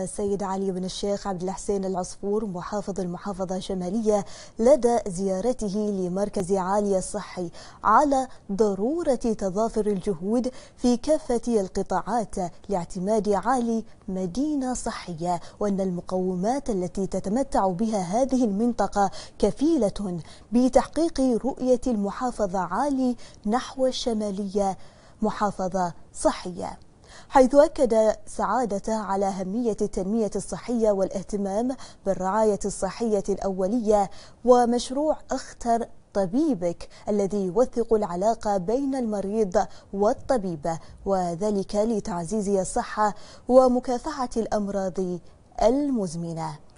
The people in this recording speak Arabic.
السيد علي بن الشيخ عبد الحسين العصفور محافظ المحافظة الشمالية لدى زيارته لمركز عالي الصحي على ضرورة تضافر الجهود في كافة القطاعات لاعتماد عالي مدينة صحية وأن المقومات التي تتمتع بها هذه المنطقة كفيلة بتحقيق رؤية المحافظة عالي نحو الشمالية محافظة صحية حيث أكد سعادته على أهمية التنمية الصحية والاهتمام بالرعاية الصحية الأولية ومشروع اختر طبيبك الذي يوثق العلاقة بين المريض والطبيب وذلك لتعزيز الصحة ومكافحة الأمراض المزمنة